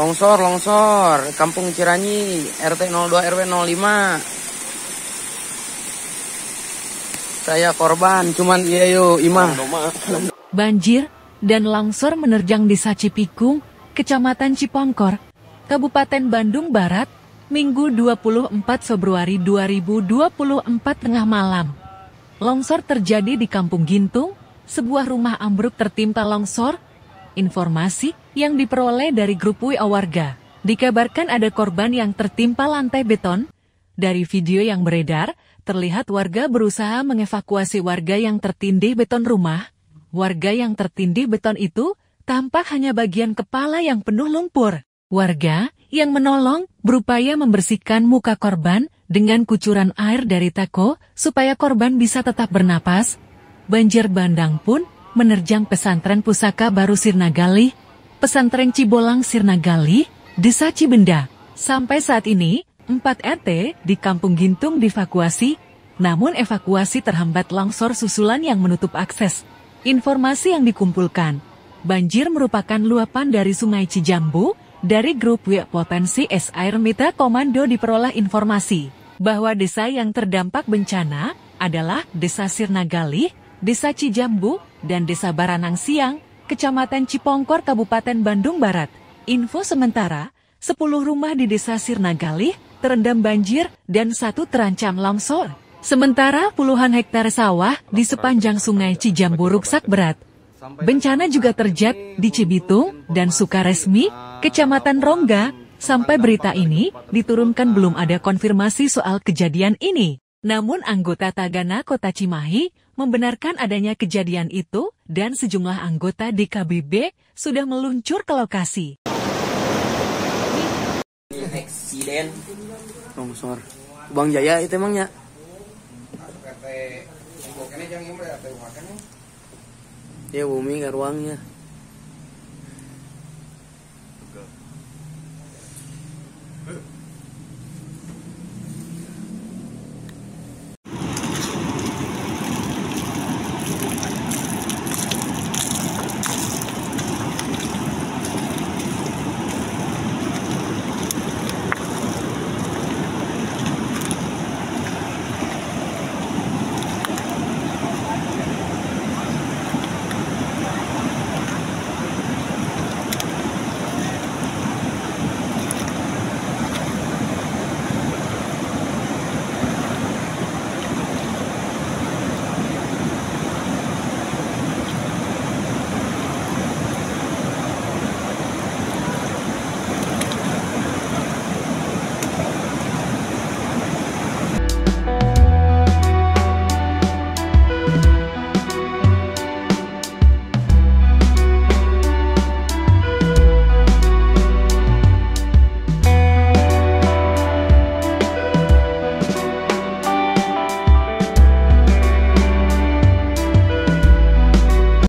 Longsor, longsor, Kampung Ciranyi, RT 02 RW 05. Saya korban, cuman iya yo imah. Banjir dan longsor menerjang desa Cipikung, Kecamatan Cipongkor, Kabupaten Bandung Barat, Minggu 24 Februari 2024 tengah malam. Longsor terjadi di Kampung Gintung, sebuah rumah ambruk tertimpa longsor, Informasi yang diperoleh dari grup WA warga, dikabarkan ada korban yang tertimpa lantai beton. Dari video yang beredar, terlihat warga berusaha mengevakuasi warga yang tertindih beton rumah. Warga yang tertindih beton itu tampak hanya bagian kepala yang penuh lumpur. Warga yang menolong berupaya membersihkan muka korban dengan kucuran air dari tako supaya korban bisa tetap bernapas. Banjir bandang pun menerjang pesantren pusaka baru Sirnagali, pesantren Cibolang Sirnagali, Desa Cibenda. Sampai saat ini, 4 RT di Kampung Gintung divakuasi, namun evakuasi terhambat longsor susulan yang menutup akses. Informasi yang dikumpulkan, banjir merupakan luapan dari Sungai Cijambu, dari grup WIA Potensi S Air Mita Komando diperoleh informasi bahwa desa yang terdampak bencana adalah Desa Sirnagali, Desa Cijambu, dan Desa Baranang Siang, Kecamatan Cipongkor, Kabupaten Bandung Barat. Info sementara, 10 rumah di Desa Sirnagalih terendam banjir dan satu terancam longsor. Sementara puluhan hektar sawah di sepanjang sungai Cijambu rusak berat. Bencana juga terjadi di Cibitung dan Sukaresmi, Kecamatan Rongga, Sampai berita ini diturunkan belum ada konfirmasi soal kejadian ini. Namun anggota Tagana Kota Cimahi membenarkan adanya kejadian itu dan sejumlah anggota DKBB sudah meluncur ke lokasi. Eksiden longsor. Bang Jaya itu emangnya. Ya bumi ke